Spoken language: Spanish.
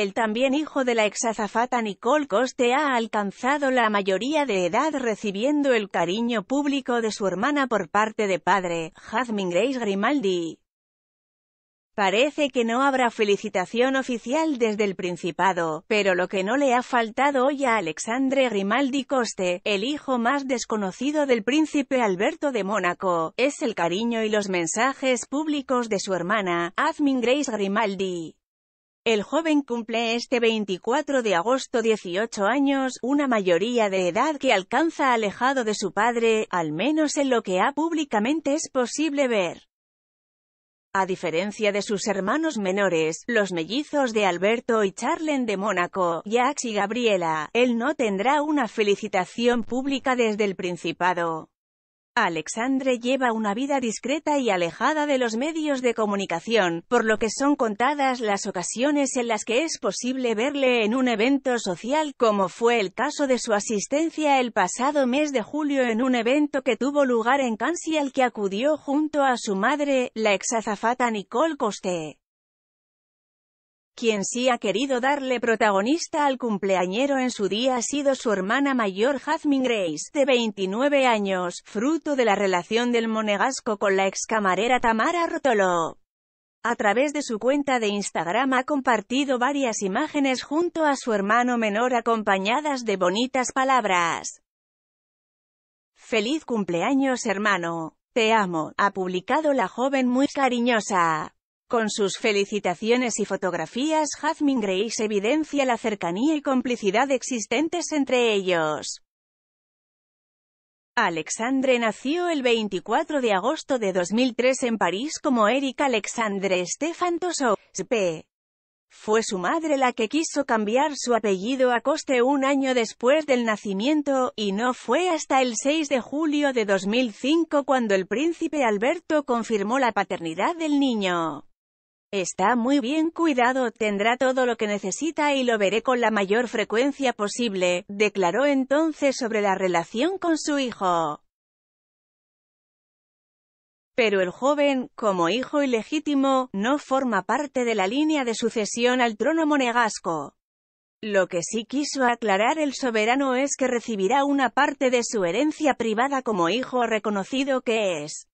El también hijo de la exazafata Nicole Coste ha alcanzado la mayoría de edad recibiendo el cariño público de su hermana por parte de padre, Jasmine Grace Grimaldi. Parece que no habrá felicitación oficial desde el Principado, pero lo que no le ha faltado hoy a Alexandre Grimaldi Coste, el hijo más desconocido del príncipe Alberto de Mónaco, es el cariño y los mensajes públicos de su hermana, Jasmine Grace Grimaldi. El joven cumple este 24 de agosto 18 años, una mayoría de edad que alcanza alejado de su padre, al menos en lo que ha públicamente es posible ver. A diferencia de sus hermanos menores, los mellizos de Alberto y Charlen de Mónaco, Jacques y Gabriela, él no tendrá una felicitación pública desde el Principado. Alexandre lleva una vida discreta y alejada de los medios de comunicación, por lo que son contadas las ocasiones en las que es posible verle en un evento social, como fue el caso de su asistencia el pasado mes de julio en un evento que tuvo lugar en y al que acudió junto a su madre, la ex azafata Nicole Coste. Quien sí ha querido darle protagonista al cumpleañero en su día ha sido su hermana mayor Jasmine Grace, de 29 años, fruto de la relación del monegasco con la ex camarera Tamara Rotolo. A través de su cuenta de Instagram ha compartido varias imágenes junto a su hermano menor acompañadas de bonitas palabras. Feliz cumpleaños hermano. Te amo, ha publicado la joven muy cariñosa. Con sus felicitaciones y fotografías Jasmine Grace evidencia la cercanía y complicidad existentes entre ellos. Alexandre nació el 24 de agosto de 2003 en París como Eric Alexandre Stefan Tosso, Fue su madre la que quiso cambiar su apellido a coste un año después del nacimiento, y no fue hasta el 6 de julio de 2005 cuando el príncipe Alberto confirmó la paternidad del niño. Está muy bien cuidado, tendrá todo lo que necesita y lo veré con la mayor frecuencia posible, declaró entonces sobre la relación con su hijo. Pero el joven, como hijo ilegítimo, no forma parte de la línea de sucesión al trono monegasco. Lo que sí quiso aclarar el soberano es que recibirá una parte de su herencia privada como hijo reconocido que es.